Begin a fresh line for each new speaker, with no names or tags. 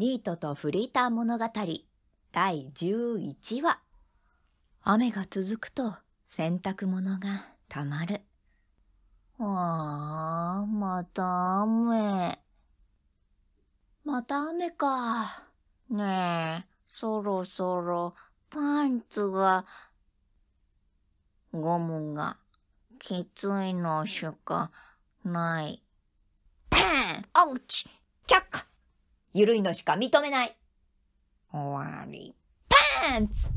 ニートとフリーター物語第11話雨が続くと洗濯物がたまる。あーまた雨。また雨か。ねえ、そろそろパンツが、ゴムがきついのしかない。パンおうちキャッ緩いのしか認めない。終わり。パンツ